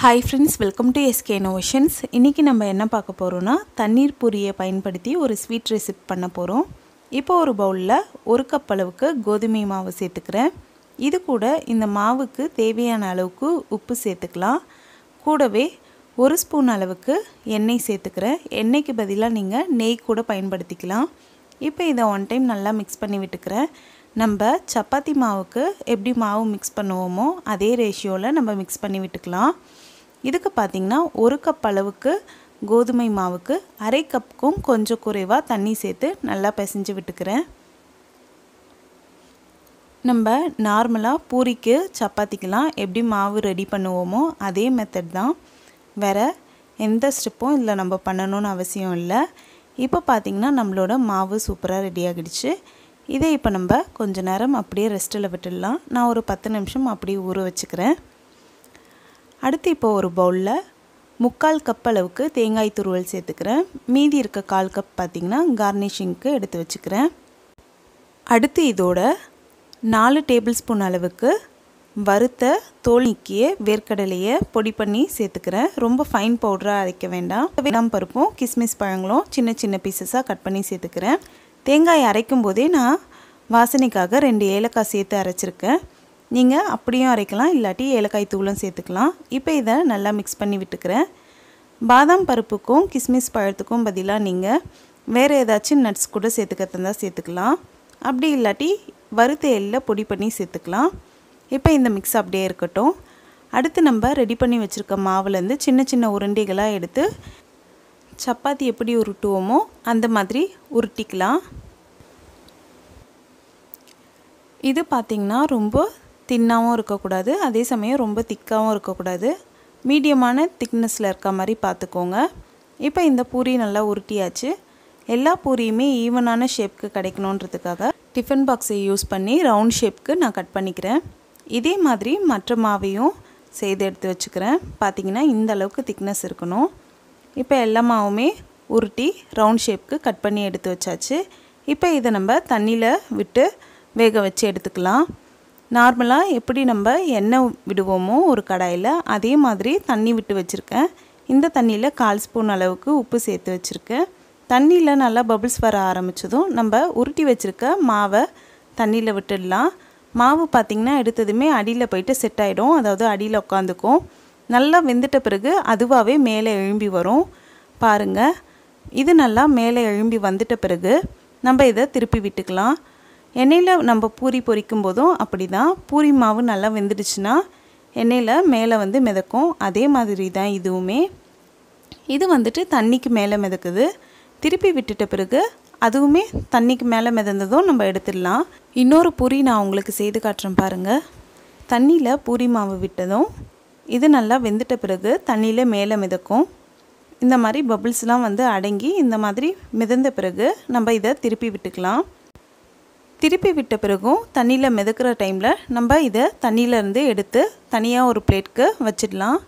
hi friends welcome to SK innovations இன்றைக்கி நம்ம என்ன பார்க்க போகிறோன்னா தண்ணீர் பூரியை பயன்படுத்தி ஒரு ஸ்வீட் ரெசிப் பண்ண போகிறோம் இப்போ ஒரு பவுலில் ஒரு கப் அளவுக்கு கோதுமை மாவு சேர்த்துக்கிறேன் இது கூட இந்த மாவுக்கு தேவையான அளவுக்கு உப்பு சேர்த்துக்கலாம் கூடவே ஒரு ஸ்பூன் அளவுக்கு எண்ணெய் சேர்த்துக்கிறேன் எண்ணெய்க்கு பதிலாக நீங்கள் நெய் கூட பயன்படுத்திக்கலாம் இப்போ இதை ஒன் டைம் நல்லா மிக்ஸ் பண்ணி விட்டுக்கிறேன் நம்ம சப்பாத்தி மாவுக்கு எப்படி மாவு மிக்ஸ் பண்ணுவோமோ அதே ரேஷியோவில் நம்ம மிக்ஸ் பண்ணி விட்டுக்கலாம் இதுக்கு பார்த்திங்கன்னா ஒரு கப் அளவுக்கு கோதுமை மாவுக்கு அரை கப்புக்கும் கொஞ்சம் குறைவாக தண்ணி சேர்த்து நல்லா பிசைஞ்சு விட்டுக்கிறேன் நம்ம நார்மலாக பூரிக்கு சப்பாத்திக்கெலாம் எப்படி மாவு ரெடி பண்ணுவோமோ அதே மெத்தட் தான் வேறு எந்த ஸ்டெப்பும் இல்லை நம்ம பண்ணணும்னு அவசியம் இல்லை இப்போ பார்த்திங்கன்னா நம்மளோட மாவு சூப்பராக ரெடி ஆகிடுச்சு இதை இப்போ நம்ம கொஞ்ச நேரம் அப்படியே ரெஸ்ட்டில் விட்டுடலாம் நான் ஒரு பத்து நிமிஷம் அப்படியே ஊற வச்சுக்கிறேன் அடுத்து இப்போ ஒரு பவுலில் முக்கால் கப் அளவுக்கு தேங்காய் துருவல் சேர்த்துக்கிறேன் மீதி இருக்க கால் கப் பார்த்திங்கன்னா கார்னிஷிங்க்கு எடுத்து வச்சுக்கிறேன் அடுத்து இதோட நாலு டேபிள் ஸ்பூன் அளவுக்கு வறுத்த தோல் நீக்கிய வேர்க்கடலையை பொடி பண்ணி சேர்த்துக்கிறேன் ரொம்ப ஃபைன் பவுடராக அரைக்க வேண்டாம் வேணாம் பருப்பும் கிஸ்மிஸ் பழங்களும் சின்ன சின்ன பீசஸாக கட் பண்ணி சேர்த்துக்கிறேன் தேங்காய் அரைக்கும் போதே நான் வாசனைக்காக ரெண்டு ஏலக்காய் சேர்த்து அரைச்சிருக்கேன் நீங்கள் அப்படியும் அரைக்கலாம் இல்லாட்டி ஏலக்காய் தூளும் சேர்த்துக்கலாம் இப்போ இதை நல்லா மிக்ஸ் பண்ணி விட்டுக்கிறேன் பாதாம் பருப்புக்கும் கிஸ்மிஸ் பழத்துக்கும் பதிலாக நீங்கள் வேறு ஏதாச்சும் நட்ஸ் கூட சேர்த்துக்கிறதா சேர்த்துக்கலாம் அப்படி இல்லாட்டி வறுத்த பொடி பண்ணி சேர்த்துக்கலாம் இப்போ இந்த மிக்ஸ் அப்படியே இருக்கட்டும் அடுத்து நம்ம ரெடி பண்ணி வச்சுருக்க மாவுலேருந்து சின்ன சின்ன உருண்டைகளாக எடுத்து சப்பாத்தி எப்படி உருட்டுவோமோ அந்த மாதிரி உருட்டிக்கலாம் இது பார்த்திங்கன்னா ரொம்ப தின்னாகவும் இருக்கக்கூடாது அதே சமயம் ரொம்ப திக்காகவும் இருக்கக்கூடாது மீடியமான திக்னஸில் இருக்க மாதிரி பார்த்துக்கோங்க இப்போ இந்த பூரி நல்லா உருட்டியாச்சு எல்லா பூரியுமே ஈவனான ஷேப்க்கு கிடைக்கணுன்றதுக்காக டிஃபன் பாக்ஸை யூஸ் பண்ணி ரவுண்ட் ஷேப்க்கு நான் கட் பண்ணிக்கிறேன் இதே மாதிரி மற்ற மாவையும் செய்து எடுத்து வச்சுக்கிறேன் பார்த்திங்கன்னா இந்த அளவுக்கு திக்னஸ் இருக்கணும் இப்போ எல்லா மாவுமே உருட்டி ரவுண்ட் ஷேப்க்கு கட் பண்ணி எடுத்து வச்சாச்சு இப்போ இதை நம்ம தண்ணியில் விட்டு வேக வச்சு எடுத்துக்கலாம் நார்மலாக எப்படி நம்ம எண்ணெய் விடுவோமோ ஒரு கடாயில் அதே மாதிரி தண்ணி விட்டு வச்சுருக்கேன் இந்த தண்ணியில் கால் ஸ்பூன் அளவுக்கு உப்பு சேர்த்து வச்சுருக்கேன் தண்ணியில் நல்லா பபிள்ஸ் வர ஆரம்பித்ததும் நம்ம உருட்டி வச்சுருக்க மாவை தண்ணியில் விட்டுடலாம் மாவு பார்த்திங்கன்னா எடுத்ததுமே அடியில் போயிட்டு செட் ஆகிடும் அதாவது அடியில் உட்காந்துக்கும் நல்லா வெந்துட்ட பிறகு அதுவாகவே மேலே எழும்பி வரும் பாருங்கள் இது நல்லா மேலே எழும்பி வந்துட்ட பிறகு நம்ம இதை திருப்பி விட்டுக்கலாம் எண்ணெயில் நம்ம பூரி பொரிக்கும் போதும் அப்படி தான் பூரி மாவு நல்லா வெந்துடுச்சுன்னா எண்ணெயில் மேலே வந்து மிதக்கும் அதே மாதிரி தான் இதுவுமே இது வந்துட்டு தண்ணிக்கு மேலே மிதக்குது திருப்பி விட்டுட்ட பிறகு அதுவுமே தண்ணிக்கு மேலே மிதந்ததும் நம்ம எடுத்துடலாம் இன்னொரு பூரி நான் உங்களுக்கு செய்து காட்டுறேன் பாருங்கள் தண்ணியில் பூரி மாவு விட்டதும் இது நல்லா வெந்துட்ட பிறகு தண்ணியில் மேலே மிதக்கும் இந்த மாதிரி பபிள்ஸ்லாம் வந்து அடங்கி இந்த மாதிரி மிதந்த பிறகு நம்ம இதை திருப்பி விட்டுக்கலாம் திருப்பி விட்ட பிறகும் தண்ணியில் மிதக்கிற டைமில் நம்ம இதை தண்ணியிலேருந்து எடுத்து தனியாக ஒரு பிளேட்க்கு வச்சிடலாம்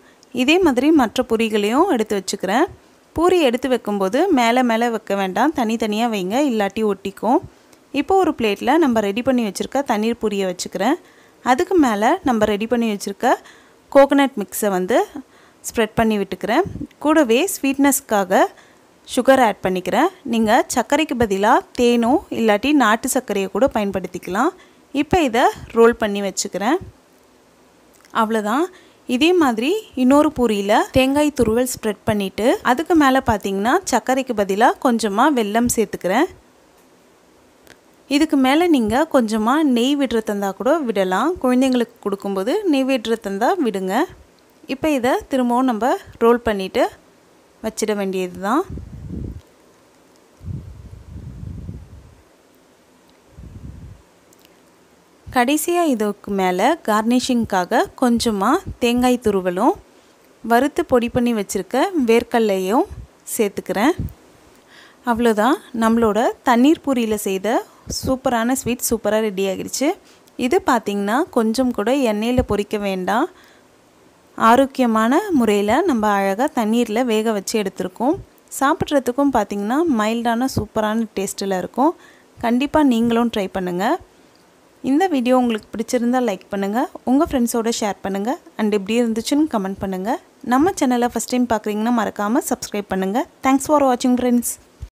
இதே மாதிரி மற்ற பூரிகளையும் எடுத்து வச்சுக்கிறேன் பூரி எடுத்து வைக்கும்போது மேலே மேலே வைக்க வேண்டாம் தனித்தனியாக வைங்க இல்லாட்டி ஒட்டிக்கும் இப்போது ஒரு பிளேட்டில் நம்ம ரெடி பண்ணி வச்சுருக்க தண்ணீர் பூரியை வச்சுக்கிறேன் அதுக்கு மேலே நம்ம ரெடி பண்ணி வச்சுருக்க கோகனட் மிக்ஸை வந்து ஸ்ப்ரெட் பண்ணி விட்டுக்கிறேன் கூடவே ஸ்வீட்னஸ்க்காக சுகர் ஆட் பண்ணிக்கிறேன் நீங்கள் சர்க்கரைக்கு பதிலாக தேனோ இல்லாட்டி நாட்டு சர்க்கரையை கூட பயன்படுத்திக்கலாம் இப்போ இதை ரோல் பண்ணி வச்சுக்கிறேன் அவ்வளோதான் இதே மாதிரி இன்னொரு பூரியில் தேங்காய் துருவல் ஸ்ப்ரெட் பண்ணிவிட்டு அதுக்கு மேலே பார்த்தீங்கன்னா சர்க்கரைக்கு பதிலாக கொஞ்சமாக வெல்லம் சேர்த்துக்கிறேன் இதுக்கு மேலே நீங்கள் கொஞ்சமாக நெய் விடுற தந்தா கூட விடலாம் குழந்தைங்களுக்கு கொடுக்கும்போது நெய் விடுற தந்தா விடுங்க இப்போ இதை திரும்பவும் நம்ம ரோல் பண்ணிவிட்டு வச்சிட வேண்டியது தான் கடைசியாக இதுக்கு மேலே கார்னிஷிங்க்காக கொஞ்சமாக தேங்காய் துருவலும் வறுத்து பொடி பண்ணி வச்சுருக்க வேர்க்கல்லையும் சேர்த்துக்கிறேன் அவ்வளோதான் நம்மளோட தண்ணீர் பூரியில் செய்த சூப்பரான ஸ்வீட் சூப்பராக ரெடி ஆகிடுச்சு இது பார்த்திங்கன்னா கொஞ்சம் கூட எண்ணெயில் பொறிக்க வேண்டாம் ஆரோக்கியமான முறையில் நம்ம அழகாக தண்ணீரில் வேக வச்சு எடுத்திருக்கோம் சாப்பிட்றதுக்கும் பார்த்திங்கன்னா மைல்டான சூப்பரான டேஸ்ட்டில் இருக்கும் கண்டிப்பாக நீங்களும் ட்ரை பண்ணுங்கள் இந்த வீடியோ உங்களுக்கு பிடிச்சிருந்தால் லைக் பண்ணுங்கள் உங்கள் ஃப்ரெண்ட்ஸோடு ஷேர் பண்ணுங்கள் அண்ட் எப்படி இருந்துச்சுன்னு கமெண்ட் பண்ணுங்கள் நம்ம சேனலை ஃபஸ்ட் டைம் பார்க்குறீங்கன்னா மறக்காமல் சப்ஸ்கிரைப் பண்ணுங்கள் தேங்க்ஸ் ஃபார் வாட்சிங் ஃப்ரெண்ட்ஸ்